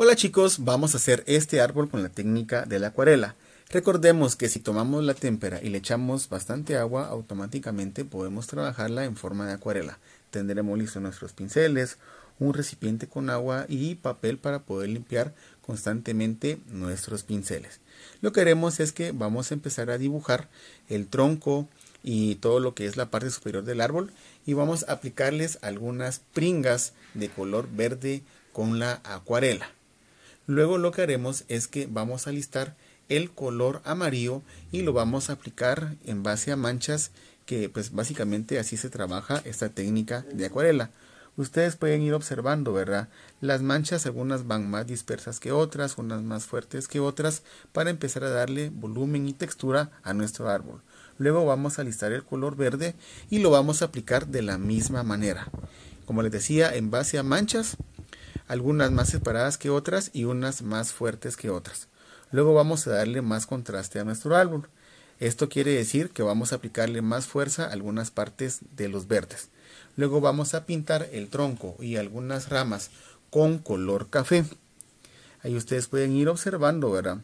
Hola chicos, vamos a hacer este árbol con la técnica de la acuarela. Recordemos que si tomamos la témpera y le echamos bastante agua, automáticamente podemos trabajarla en forma de acuarela. Tendremos listos nuestros pinceles, un recipiente con agua y papel para poder limpiar constantemente nuestros pinceles. Lo que haremos es que vamos a empezar a dibujar el tronco y todo lo que es la parte superior del árbol y vamos a aplicarles algunas pringas de color verde con la acuarela. Luego lo que haremos es que vamos a listar el color amarillo y lo vamos a aplicar en base a manchas que pues básicamente así se trabaja esta técnica de acuarela. Ustedes pueden ir observando, ¿verdad? Las manchas algunas van más dispersas que otras, unas más fuertes que otras, para empezar a darle volumen y textura a nuestro árbol. Luego vamos a listar el color verde y lo vamos a aplicar de la misma manera. Como les decía, en base a manchas algunas más separadas que otras y unas más fuertes que otras. Luego vamos a darle más contraste a nuestro árbol. Esto quiere decir que vamos a aplicarle más fuerza a algunas partes de los verdes. Luego vamos a pintar el tronco y algunas ramas con color café. Ahí ustedes pueden ir observando, ¿verdad?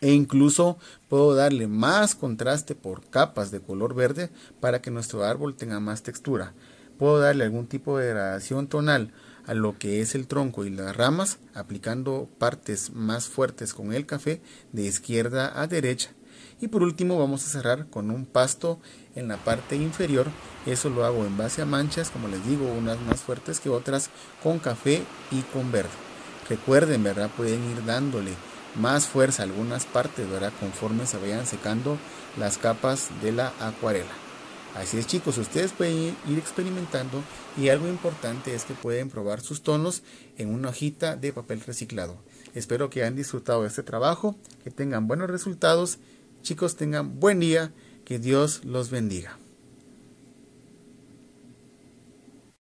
E incluso puedo darle más contraste por capas de color verde para que nuestro árbol tenga más textura. Puedo darle algún tipo de gradación tonal a lo que es el tronco y las ramas, aplicando partes más fuertes con el café de izquierda a derecha. Y por último vamos a cerrar con un pasto en la parte inferior. Eso lo hago en base a manchas, como les digo, unas más fuertes que otras, con café y con verde. Recuerden, ¿verdad? Pueden ir dándole más fuerza a algunas partes, ¿verdad? Conforme se vayan secando las capas de la acuarela. Así es chicos, ustedes pueden ir experimentando y algo importante es que pueden probar sus tonos en una hojita de papel reciclado. Espero que hayan disfrutado de este trabajo, que tengan buenos resultados. Chicos, tengan buen día, que Dios los bendiga.